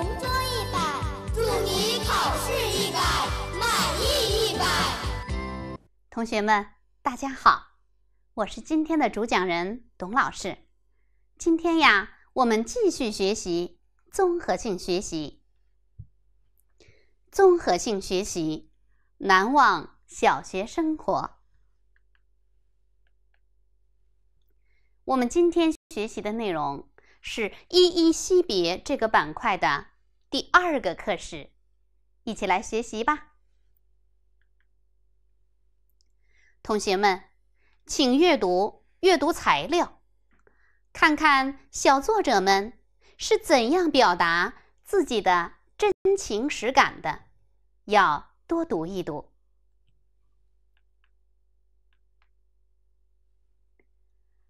同桌一百，祝你考试一百，满意一百。同学们，大家好，我是今天的主讲人董老师。今天呀，我们继续学习综合性学习。综合性学习，难忘小学生活。我们今天学习的内容。是依依惜别这个板块的第二个课时，一起来学习吧。同学们，请阅读阅读材料，看看小作者们是怎样表达自己的真情实感的。要多读一读。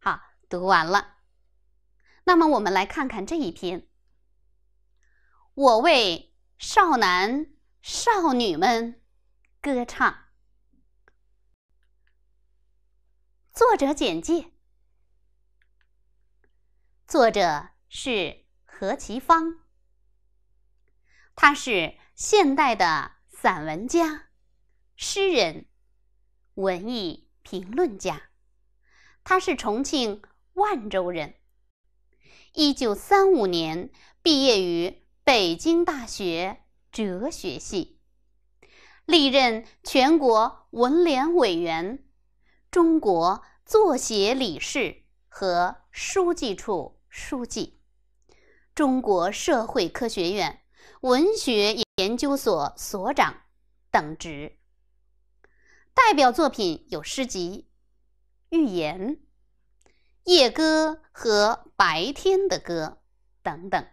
好，读完了。那么，我们来看看这一篇《我为少男少女们歌唱》。作者简介：作者是何其芳，他是现代的散文家、诗人、文艺评论家，他是重庆万州人。一九三五年毕业于北京大学哲学系，历任全国文联委员、中国作协理事和书记处书记、中国社会科学院文学研究所所长等职。代表作品有诗集《预言》。夜歌和白天的歌等等，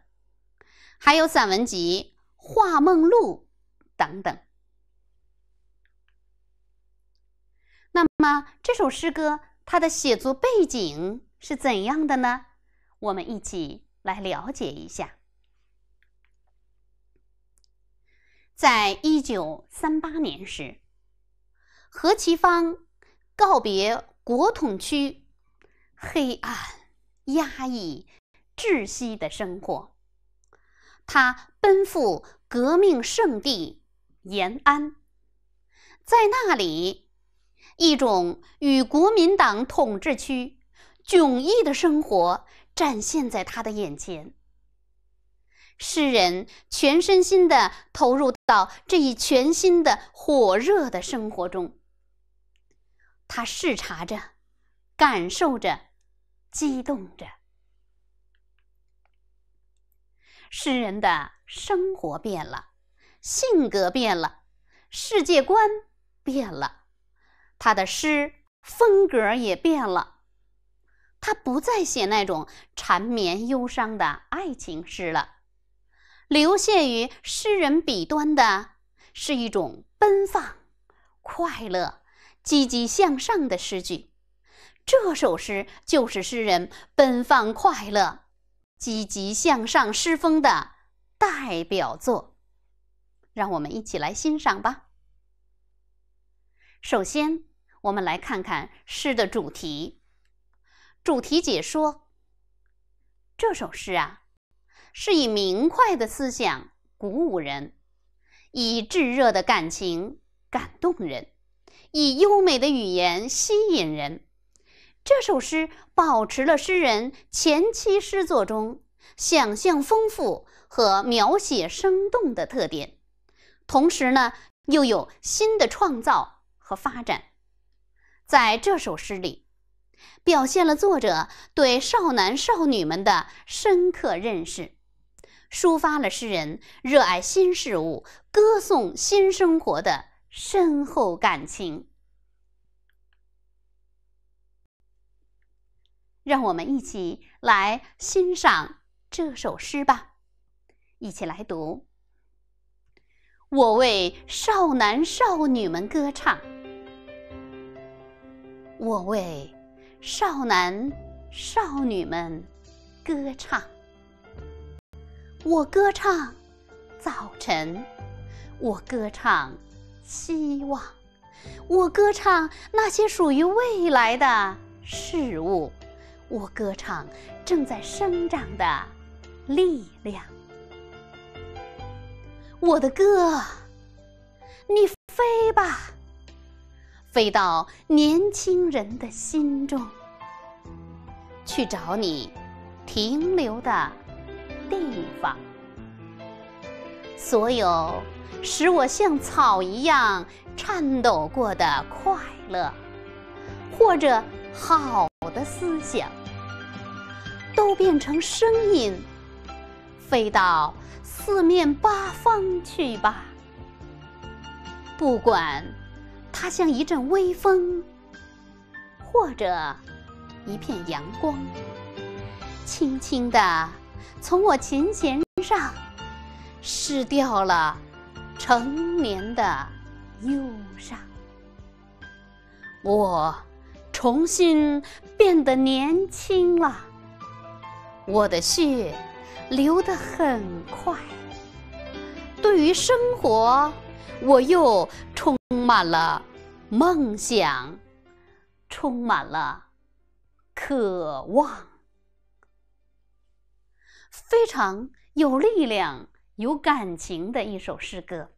还有散文集《画梦录》等等。那么这首诗歌它的写作背景是怎样的呢？我们一起来了解一下。在一九三八年时，何其芳告别国统区。黑暗、压抑、窒息的生活，他奔赴革命圣地延安，在那里，一种与国民党统治区迥异的生活展现在他的眼前。诗人全身心的投入到这一全新的、火热的生活中，他视察着，感受着。激动着，诗人的生活变了，性格变了，世界观变了，他的诗风格也变了。他不再写那种缠绵忧伤的爱情诗了，流泻于诗人笔端的是一种奔放、快乐、积极向上的诗句。这首诗就是诗人奔放快乐、积极向上诗风的代表作，让我们一起来欣赏吧。首先，我们来看看诗的主题。主题解说：这首诗啊，是以明快的思想鼓舞人，以炙热的感情感动人，以优美的语言吸引人。这首诗保持了诗人前期诗作中想象丰富和描写生动的特点，同时呢又有新的创造和发展。在这首诗里，表现了作者对少男少女们的深刻认识，抒发了诗人热爱新事物、歌颂新生活的深厚感情。让我们一起来欣赏这首诗吧，一起来读。我为少男少女们歌唱，我为少男少女们歌唱，我歌唱早晨，我歌唱希望，我歌唱那些属于未来的事物。我歌唱正在生长的力量，我的歌，你飞吧，飞到年轻人的心中，去找你停留的地方。所有使我像草一样颤抖过的快乐，或者。好的思想，都变成声音，飞到四面八方去吧。不管它像一阵微风，或者一片阳光，轻轻地从我琴弦上失掉了成年的忧伤，我。重新变得年轻了，我的血流得很快。对于生活，我又充满了梦想，充满了渴望，非常有力量、有感情的一首诗歌。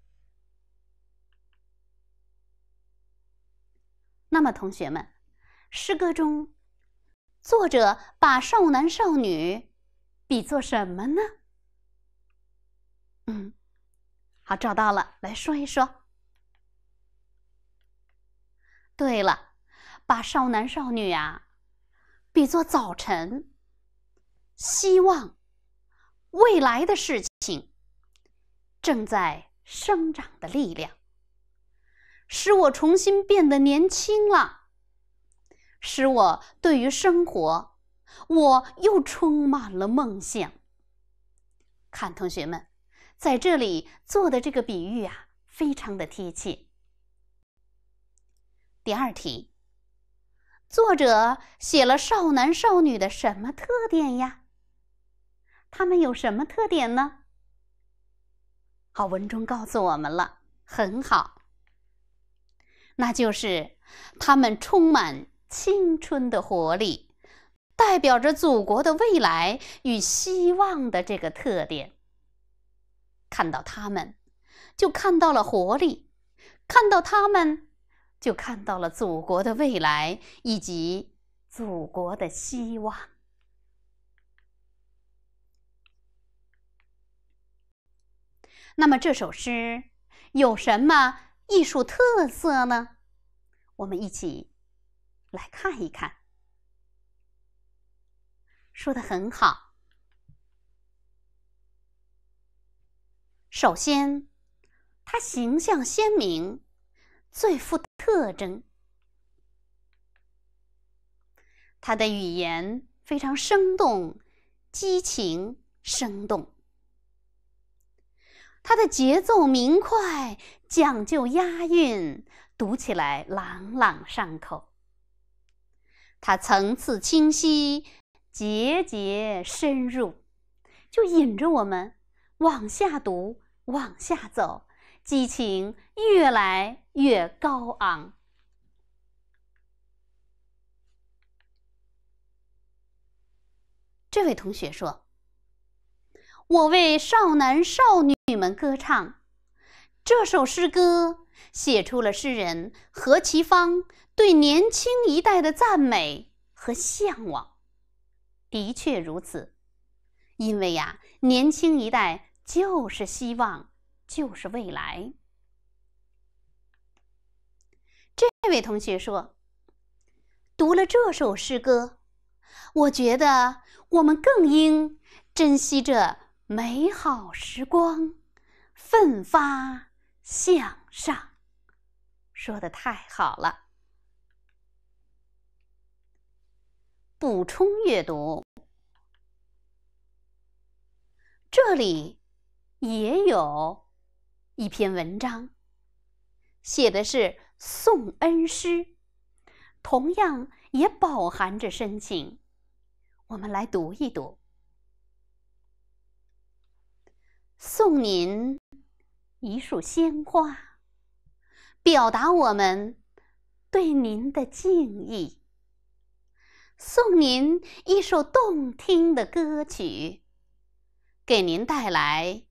那么，同学们。诗歌中，作者把少男少女比作什么呢？嗯，好，找到了，来说一说。对了，把少男少女啊比作早晨、希望、未来的事情，正在生长的力量，使我重新变得年轻了。使我对于生活，我又充满了梦想。看同学们在这里做的这个比喻啊，非常的贴切。第二题，作者写了少男少女的什么特点呀？他们有什么特点呢？好，文中告诉我们了，很好，那就是他们充满。青春的活力，代表着祖国的未来与希望的这个特点。看到他们，就看到了活力；看到他们，就看到了祖国的未来以及祖国的希望。那么，这首诗有什么艺术特色呢？我们一起。来看一看，说的很好。首先，它形象鲜明，最富特征。它的语言非常生动、激情、生动。它的节奏明快，讲究押韵，读起来朗朗上口。它层次清晰，节节深入，就引着我们往下读、往下走，激情越来越高昂。这位同学说：“我为少男少女们歌唱，这首诗歌写出了诗人何其芳。”对年轻一代的赞美和向往，的确如此，因为呀，年轻一代就是希望，就是未来。这位同学说：“读了这首诗歌，我觉得我们更应珍惜这美好时光，奋发向上。”说的太好了。补充阅读，这里也有一篇文章，写的是送恩师，同样也饱含着深情。我们来读一读，送您一束鲜花，表达我们对您的敬意。送您一首动听的歌曲，给您带来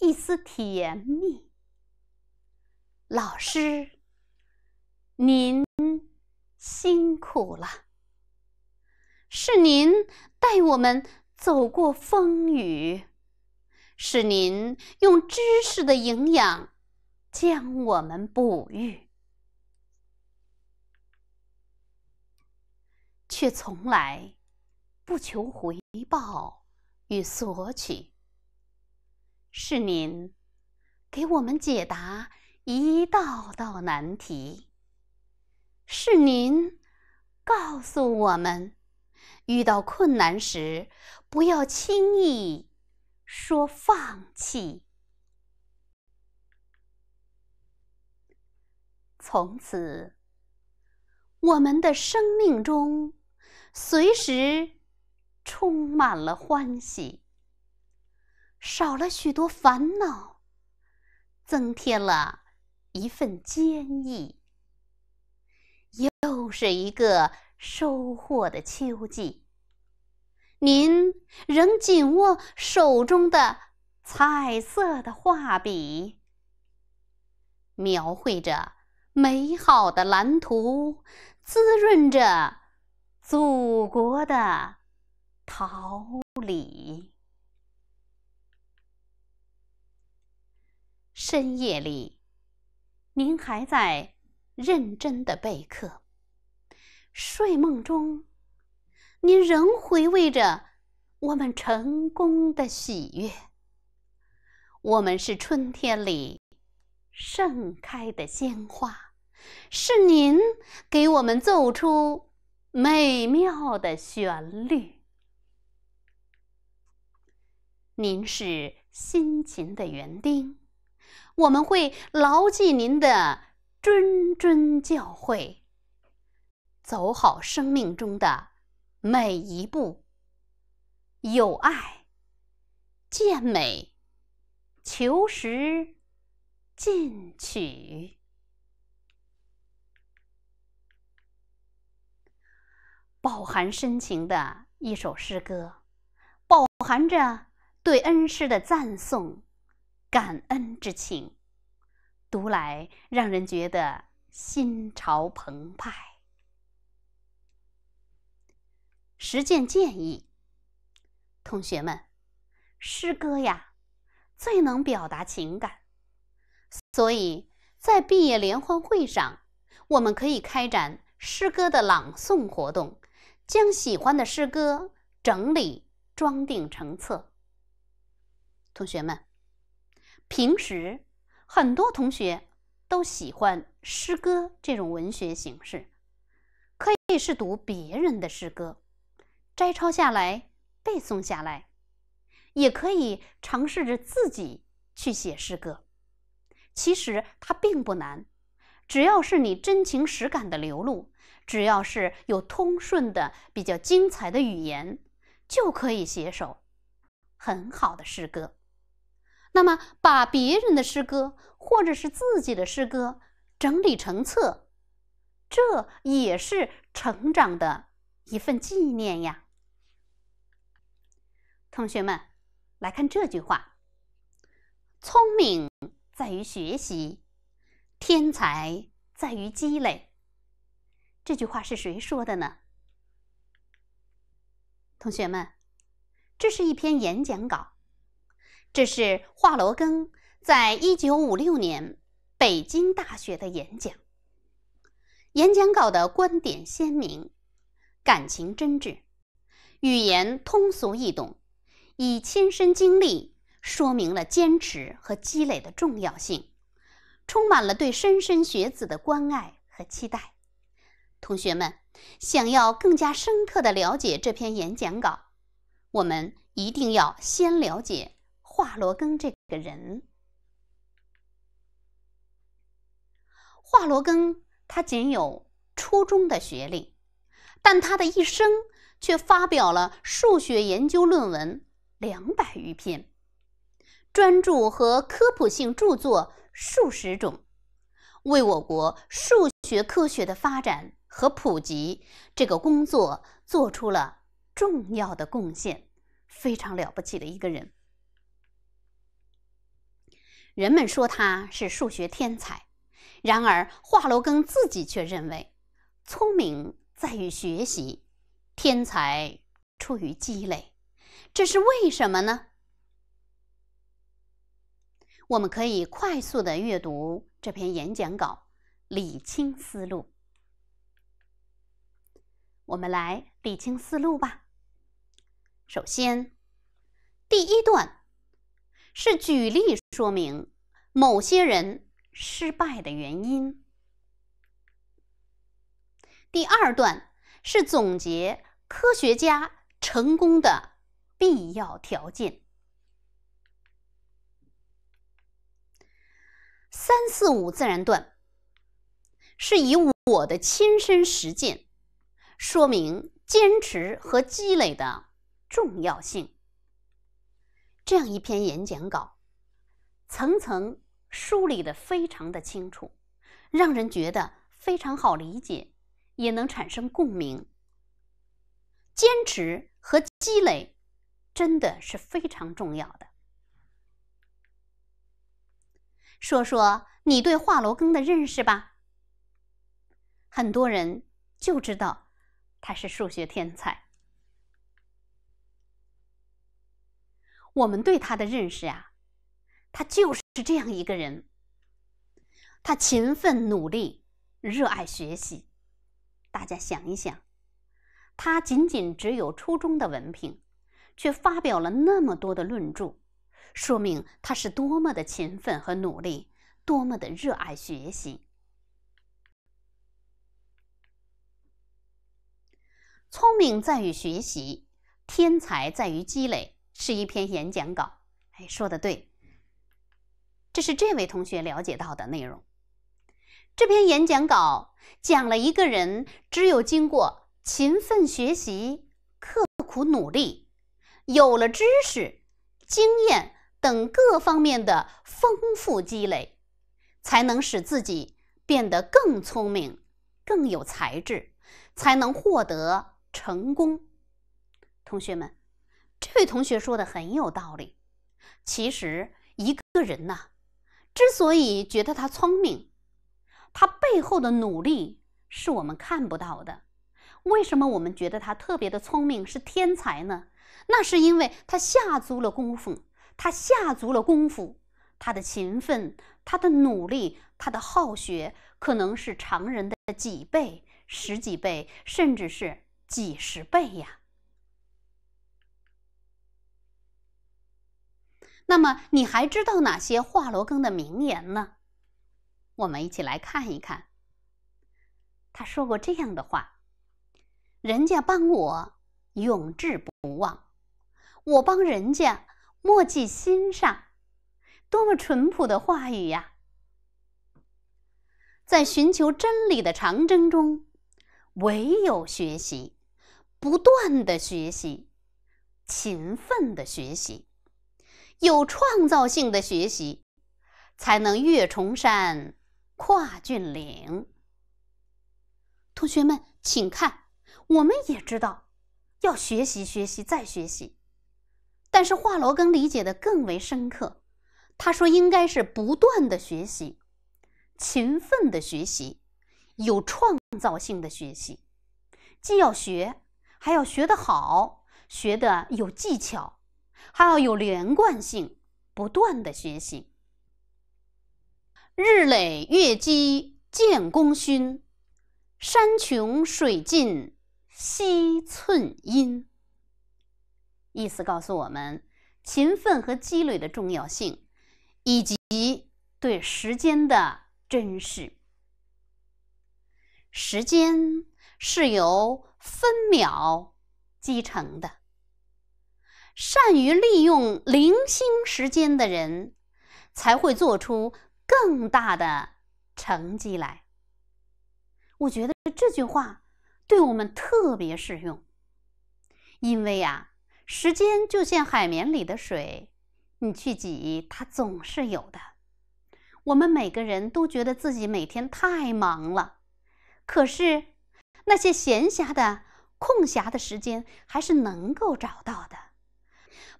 一丝甜蜜。老师，您辛苦了，是您带我们走过风雨，是您用知识的营养将我们哺育。却从来不求回报与索取，是您给我们解答一道道难题，是您告诉我们，遇到困难时不要轻易说放弃。从此，我们的生命中。随时充满了欢喜，少了许多烦恼，增添了一份坚毅。又是一个收获的秋季，您仍紧握手中的彩色的画笔，描绘着美好的蓝图，滋润着。祖国的桃李，深夜里，您还在认真的备课；睡梦中，您仍回味着我们成功的喜悦。我们是春天里盛开的鲜花，是您给我们奏出。美妙的旋律。您是辛勤的园丁，我们会牢记您的谆谆教诲，走好生命中的每一步。有爱、健美、求实、进取。饱含深情的一首诗歌，饱含着对恩师的赞颂、感恩之情，读来让人觉得心潮澎湃。实践建议：同学们，诗歌呀，最能表达情感，所以在毕业联欢会上，我们可以开展诗歌的朗诵活动。将喜欢的诗歌整理装订成册。同学们，平时很多同学都喜欢诗歌这种文学形式，可以是读别人的诗歌，摘抄下来背诵下来，也可以尝试着自己去写诗歌。其实它并不难，只要是你真情实感的流露。只要是有通顺的、比较精彩的语言，就可以写首很好的诗歌。那么，把别人的诗歌或者是自己的诗歌整理成册，这也是成长的一份纪念呀。同学们，来看这句话：聪明在于学习，天才在于积累。这句话是谁说的呢？同学们，这是一篇演讲稿，这是华罗庚在一九五六年北京大学的演讲。演讲稿的观点鲜明，感情真挚，语言通俗易懂，以亲身经历说明了坚持和积累的重要性，充满了对莘莘学子的关爱和期待。同学们，想要更加深刻的了解这篇演讲稿，我们一定要先了解华罗庚这个人。华罗庚他仅有初中的学历，但他的一生却发表了数学研究论文两百余篇，专著和科普性著作数十种，为我国数学科学的发展。和普及这个工作做出了重要的贡献，非常了不起的一个人。人们说他是数学天才，然而华罗庚自己却认为，聪明在于学习，天才出于积累。这是为什么呢？我们可以快速的阅读这篇演讲稿，理清思路。我们来理清思路吧。首先，第一段是举例说明某些人失败的原因。第二段是总结科学家成功的必要条件。三四五自然段是以我的亲身实践。说明坚持和积累的重要性。这样一篇演讲稿，层层梳理的非常的清楚，让人觉得非常好理解，也能产生共鸣。坚持和积累真的是非常重要的。说说你对华罗庚的认识吧。很多人就知道。他是数学天才。我们对他的认识啊，他就是这样一个人。他勤奋努力，热爱学习。大家想一想，他仅仅只有初中的文凭，却发表了那么多的论著，说明他是多么的勤奋和努力，多么的热爱学习。聪明在于学习，天才在于积累，是一篇演讲稿。哎，说的对。这是这位同学了解到的内容。这篇演讲稿讲了一个人，只有经过勤奋学习、刻苦努力，有了知识、经验等各方面的丰富积累，才能使自己变得更聪明、更有才智，才能获得。成功，同学们，这位同学说的很有道理。其实，一个人呐，之所以觉得他聪明，他背后的努力是我们看不到的。为什么我们觉得他特别的聪明，是天才呢？那是因为他下足了功夫，他下足了功夫，他的勤奋，他的努力，他的好学，可能是常人的几倍、十几倍，甚至是。几十倍呀！那么你还知道哪些华罗庚的名言呢？我们一起来看一看。他说过这样的话：“人家帮我，永志不忘；我帮人家，莫记心上。”多么淳朴的话语呀！在寻求真理的长征中，唯有学习。不断的学习，勤奋的学习，有创造性的学习，才能越崇山，跨峻岭。同学们，请看，我们也知道要学习，学习，再学习。但是华罗庚理解的更为深刻，他说应该是不断的学习，勤奋的学习，有创造性的学习，既要学。还要学得好，学的有技巧，还要有连贯性，不断的学习，日累月积见功勋，山穷水尽惜寸阴。意思告诉我们勤奋和积累的重要性，以及及对时间的珍视。时间是由。分秒积成的，善于利用零星时间的人，才会做出更大的成绩来。我觉得这句话对我们特别适用，因为呀，时间就像海绵里的水，你去挤，它总是有的。我们每个人都觉得自己每天太忙了，可是。那些闲暇的空暇的时间还是能够找到的，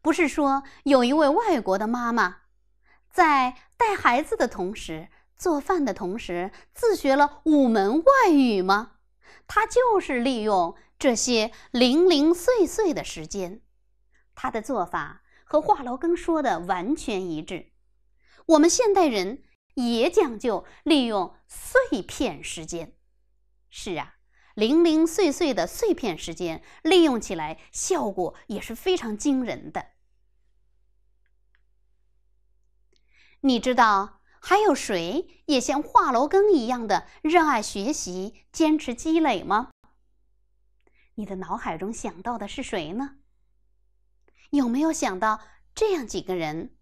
不是说有一位外国的妈妈，在带孩子的同时做饭的同时自学了五门外语吗？她就是利用这些零零碎碎的时间，她的做法和华罗庚说的完全一致。我们现代人也讲究利用碎片时间，是啊。零零碎碎的碎片时间利用起来，效果也是非常惊人的。你知道还有谁也像华罗庚一样的热爱学习、坚持积累吗？你的脑海中想到的是谁呢？有没有想到这样几个人？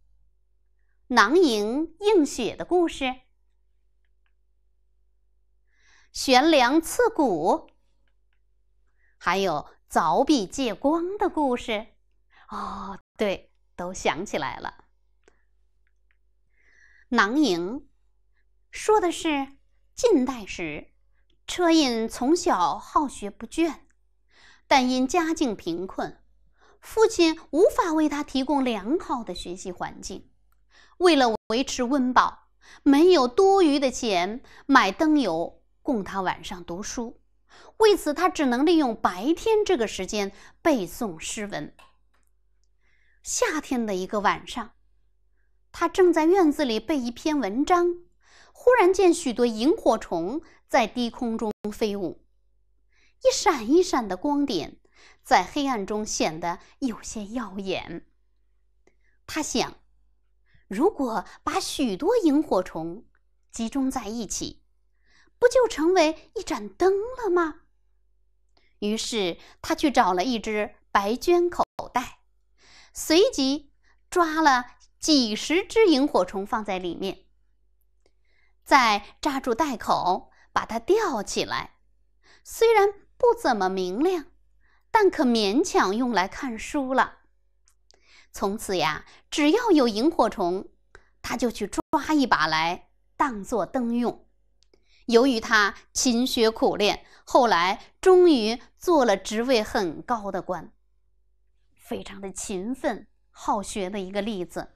囊萤映雪的故事？悬梁刺股，还有凿壁借光的故事，哦，对，都想起来了。囊萤说的是近代时，车胤从小好学不倦，但因家境贫困，父亲无法为他提供良好的学习环境，为了维持温饱，没有多余的钱买灯油。供他晚上读书，为此他只能利用白天这个时间背诵诗文。夏天的一个晚上，他正在院子里背一篇文章，忽然见许多萤火虫在低空中飞舞，一闪一闪的光点在黑暗中显得有些耀眼。他想，如果把许多萤火虫集中在一起，不就成为一盏灯了吗？于是他去找了一只白绢口袋，随即抓了几十只萤火虫放在里面，再扎住袋口，把它吊起来。虽然不怎么明亮，但可勉强用来看书了。从此呀，只要有萤火虫，他就去抓一把来当做灯用。由于他勤学苦练，后来终于做了职位很高的官，非常的勤奋好学的一个例子。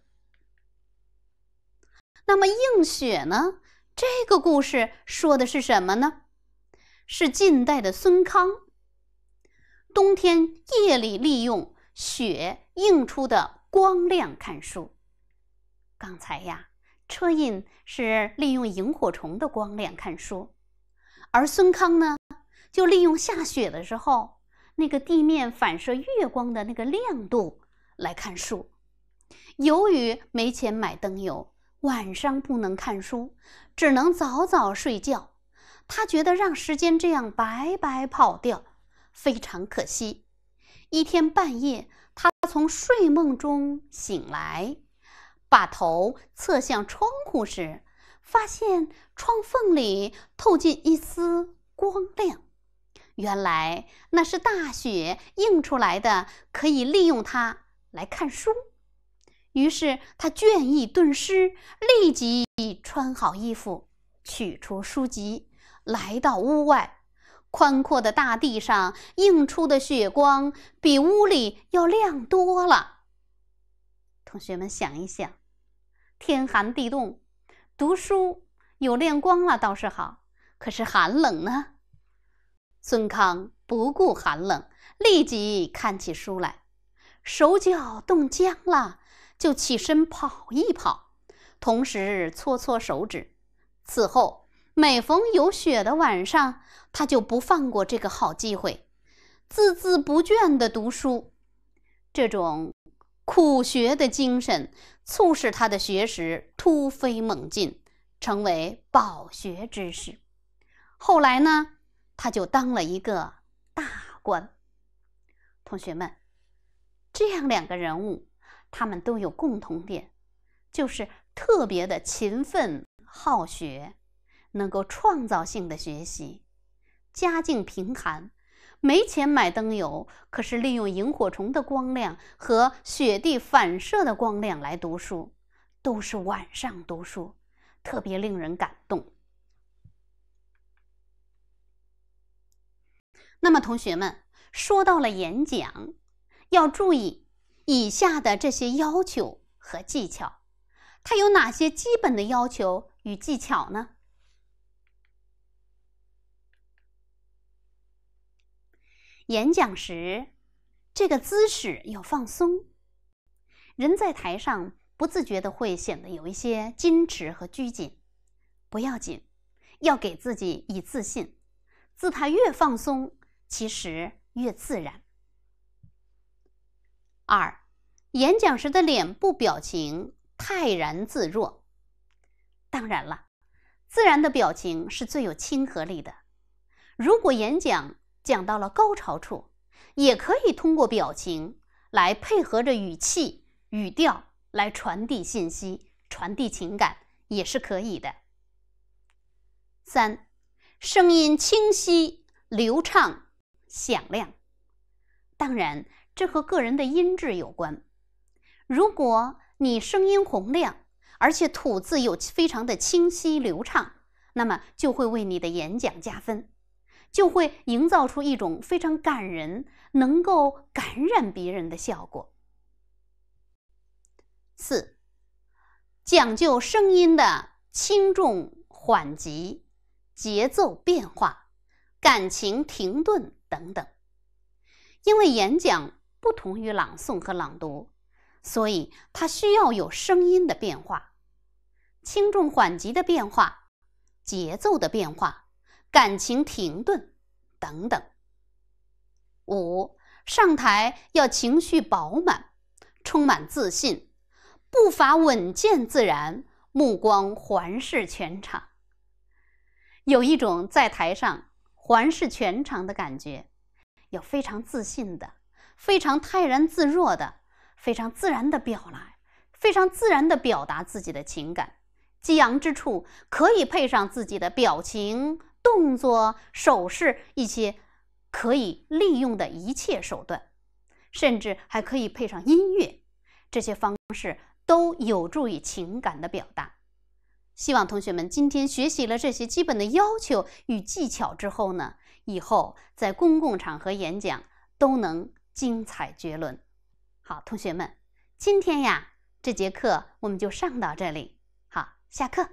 那么映雪呢？这个故事说的是什么呢？是晋代的孙康。冬天夜里利用雪映出的光亮看书。刚才呀。车胤是利用萤火虫的光亮看书，而孙康呢，就利用下雪的时候那个地面反射月光的那个亮度来看书。由于没钱买灯油，晚上不能看书，只能早早睡觉。他觉得让时间这样白白跑掉，非常可惜。一天半夜，他从睡梦中醒来。把头侧向窗户时，发现窗缝里透进一丝光亮，原来那是大雪映出来的，可以利用它来看书。于是他倦意顿失，立即穿好衣服，取出书籍，来到屋外。宽阔的大地上映出的雪光，比屋里要亮多了。同学们想一想。天寒地冻，读书有练光了倒是好。可是寒冷呢？孙康不顾寒冷，立即看起书来。手脚冻僵了，就起身跑一跑，同时搓搓手指。此后，每逢有雪的晚上，他就不放过这个好机会，孜孜不倦地读书。这种。苦学的精神促使他的学识突飞猛进，成为饱学之士。后来呢，他就当了一个大官。同学们，这样两个人物，他们都有共同点，就是特别的勤奋好学，能够创造性的学习，家境贫寒。没钱买灯油，可是利用萤火虫的光亮和雪地反射的光亮来读书，都是晚上读书，特别令人感动。那么，同学们说到了演讲，要注意以下的这些要求和技巧，它有哪些基本的要求与技巧呢？演讲时，这个姿势要放松。人在台上不自觉的会显得有一些矜持和拘谨，不要紧，要给自己以自信。姿态越放松，其实越自然。二，演讲时的脸部表情泰然自若。当然了，自然的表情是最有亲和力的。如果演讲，讲到了高潮处，也可以通过表情来配合着语气、语调来传递信息、传递情感，也是可以的。三，声音清晰、流畅、响亮。当然，这和个人的音质有关。如果你声音洪亮，而且吐字又非常的清晰流畅，那么就会为你的演讲加分。就会营造出一种非常感人、能够感染别人的效果。四，讲究声音的轻重缓急、节奏变化、感情停顿等等。因为演讲不同于朗诵和朗读，所以它需要有声音的变化、轻重缓急的变化、节奏的变化。感情停顿，等等。五上台要情绪饱满，充满自信，步伐稳健自然，目光环视全场，有一种在台上环视全场的感觉。有非常自信的，非常泰然自若的，非常自然的表达，非常自然的表达自己的情感。激昂之处可以配上自己的表情。动作、手势，一些可以利用的一切手段，甚至还可以配上音乐，这些方式都有助于情感的表达。希望同学们今天学习了这些基本的要求与技巧之后呢，以后在公共场合演讲都能精彩绝伦。好，同学们，今天呀，这节课我们就上到这里。好，下课。